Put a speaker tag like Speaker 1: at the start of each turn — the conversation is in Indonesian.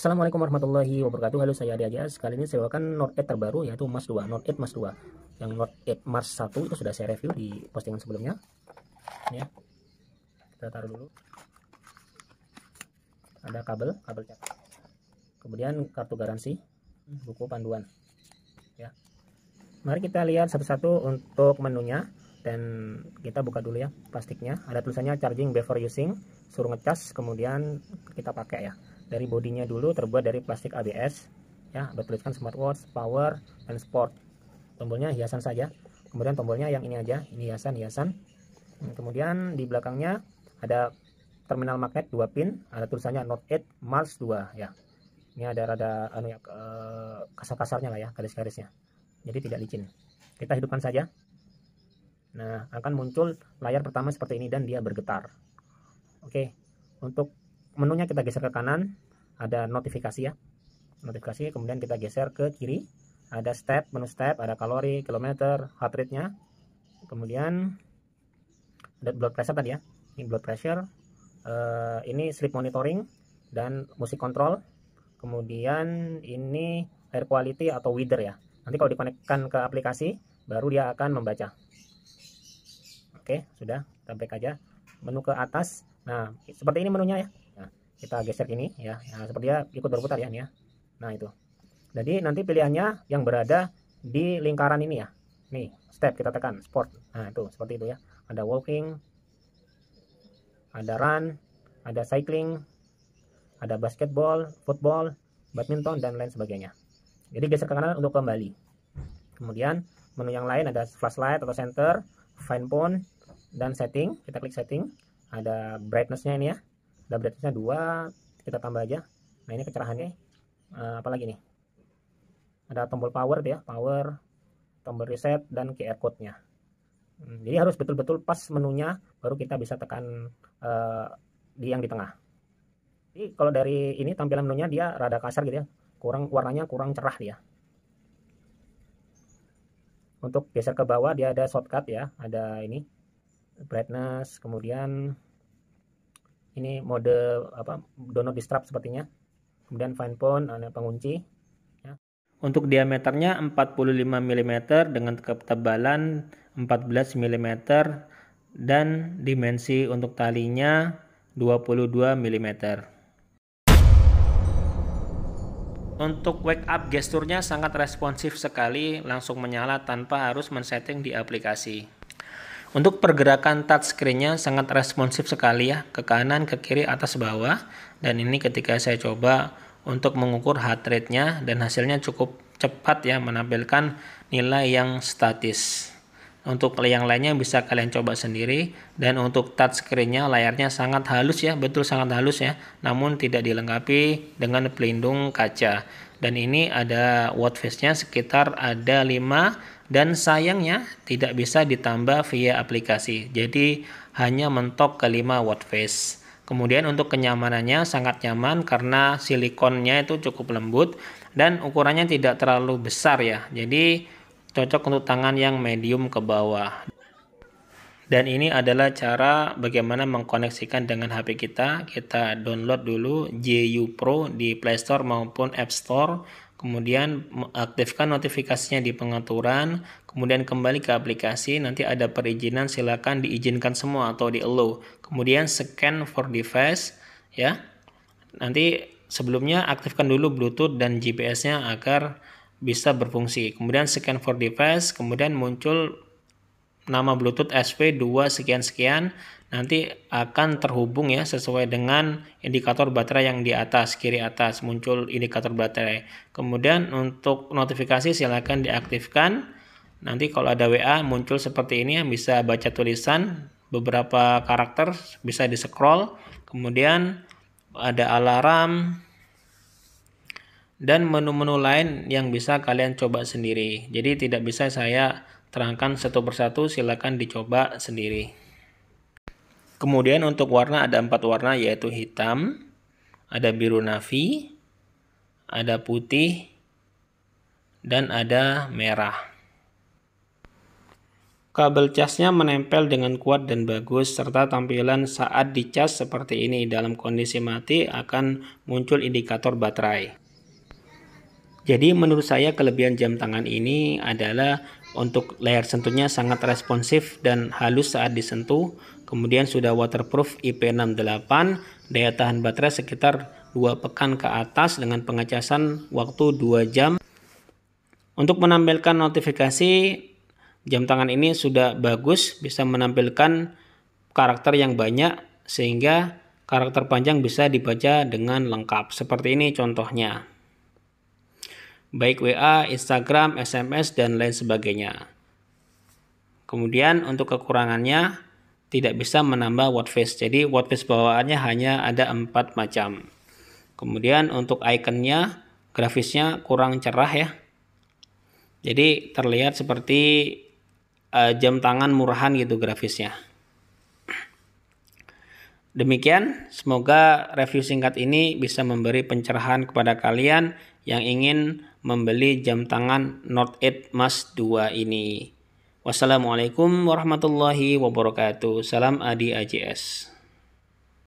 Speaker 1: Assalamualaikum warahmatullahi wabarakatuh Halo saya Adi Ajas Kali ini saya bawakan Note 8 terbaru yaitu Mars 2 Note 8 Mars 2 Yang Note 8 Mars 1 itu sudah saya review di postingan sebelumnya ini ya Kita taruh dulu Ada kabel, kabel cat. Kemudian kartu garansi Buku panduan ya. Mari kita lihat satu-satu untuk menunya dan kita buka dulu ya plastiknya ada tulisannya charging before using suruh ngecas kemudian kita pakai ya dari bodinya dulu terbuat dari plastik ABS ya bertuliskan smartwatch power dan sport tombolnya hiasan saja kemudian tombolnya yang ini aja ini hiasan hiasan hmm, kemudian di belakangnya ada terminal magnet 2 pin ada tulisannya Note 8 Mars 2 ya ini ada rada anu ya kasar-kasarnya lah ya garis-garisnya jadi tidak licin kita hidupkan saja nah akan muncul layar pertama seperti ini dan dia bergetar oke untuk menunya kita geser ke kanan ada notifikasi ya notifikasi kemudian kita geser ke kiri ada step menu step ada kalori kilometer heart rate nya kemudian ada blood pressure tadi ya ini blood pressure uh, ini sleep monitoring dan musik control kemudian ini air quality atau weather ya nanti kalau dikonekkan ke aplikasi baru dia akan membaca oke sudah sampai aja menu ke atas nah seperti ini menunya ya kita geser ini ya nah, seperti ya ikut berputar ya ya nah itu jadi nanti pilihannya yang berada di lingkaran ini ya nih step kita tekan sport nah itu seperti itu ya ada walking ada run ada cycling ada basketball football badminton dan lain sebagainya jadi geser ke kanan untuk kembali kemudian menu yang lain ada flashlight atau center find phone dan setting kita klik setting ada brightnessnya ini ya double brightnessnya 2 kita tambah aja nah ini kecerahannya uh, eh, apalagi nih ada tombol power ya power tombol reset dan QR code nya hmm, jadi harus betul-betul pas menunya baru kita bisa tekan uh, di yang di tengah jadi kalau dari ini tampilan menunya dia rada kasar gitu ya kurang warnanya kurang cerah dia untuk geser ke bawah dia ada shortcut ya ada ini brightness kemudian ini mode apa Donor not disturb sepertinya kemudian fine point ada pengunci
Speaker 2: ya. untuk diameternya 45 mm dengan ketebalan 14 mm dan dimensi untuk talinya 22 mm untuk wake up gesturnya sangat responsif sekali langsung menyala tanpa harus men-setting di aplikasi untuk pergerakan touch touchscreen-nya sangat responsif sekali ya, ke kanan, ke kiri, atas, bawah. Dan ini ketika saya coba untuk mengukur heart rate-nya dan hasilnya cukup cepat ya menampilkan nilai yang statis. Untuk yang lainnya bisa kalian coba sendiri dan untuk touchscreen-nya layarnya sangat halus ya, betul sangat halus ya, namun tidak dilengkapi dengan pelindung kaca dan ini ada word face-nya sekitar ada 5 dan sayangnya tidak bisa ditambah via aplikasi. Jadi hanya mentok ke 5 word face. Kemudian untuk kenyamanannya sangat nyaman karena silikonnya itu cukup lembut dan ukurannya tidak terlalu besar ya. Jadi cocok untuk tangan yang medium ke bawah dan ini adalah cara bagaimana mengkoneksikan dengan HP kita kita download dulu JU Pro di Play Store maupun App Store kemudian aktifkan notifikasinya di pengaturan kemudian kembali ke aplikasi nanti ada perizinan silakan diizinkan semua atau di allow kemudian scan for device ya nanti sebelumnya aktifkan dulu Bluetooth dan GPS-nya agar bisa berfungsi kemudian scan for device kemudian muncul nama Bluetooth SP2 sekian-sekian nanti akan terhubung ya sesuai dengan indikator baterai yang di atas kiri atas muncul indikator baterai kemudian untuk notifikasi silahkan diaktifkan nanti kalau ada WA muncul seperti ini yang bisa baca tulisan beberapa karakter bisa di scroll kemudian ada alarm dan menu-menu lain yang bisa kalian coba sendiri jadi tidak bisa saya Terangkan satu persatu silakan dicoba sendiri. Kemudian untuk warna ada empat warna yaitu hitam, ada biru navy, ada putih, dan ada merah. Kabel casnya menempel dengan kuat dan bagus serta tampilan saat dicas seperti ini dalam kondisi mati akan muncul indikator baterai. Jadi menurut saya kelebihan jam tangan ini adalah untuk layar sentuhnya sangat responsif dan halus saat disentuh kemudian sudah waterproof IP68 daya tahan baterai sekitar 2 pekan ke atas dengan pengecasan waktu 2 jam untuk menampilkan notifikasi jam tangan ini sudah bagus bisa menampilkan karakter yang banyak sehingga karakter panjang bisa dibaca dengan lengkap seperti ini contohnya baik WA, Instagram, SMS, dan lain sebagainya. Kemudian untuk kekurangannya tidak bisa menambah wordface. Jadi wordface bawaannya hanya ada empat macam. Kemudian untuk ikonnya grafisnya kurang cerah ya. Jadi terlihat seperti uh, jam tangan murahan gitu grafisnya. Demikian, semoga review singkat ini bisa memberi pencerahan kepada kalian yang ingin membeli jam tangan Note 8 Mas 2 ini. Wassalamualaikum warahmatullahi wabarakatuh. Salam Adi AJS.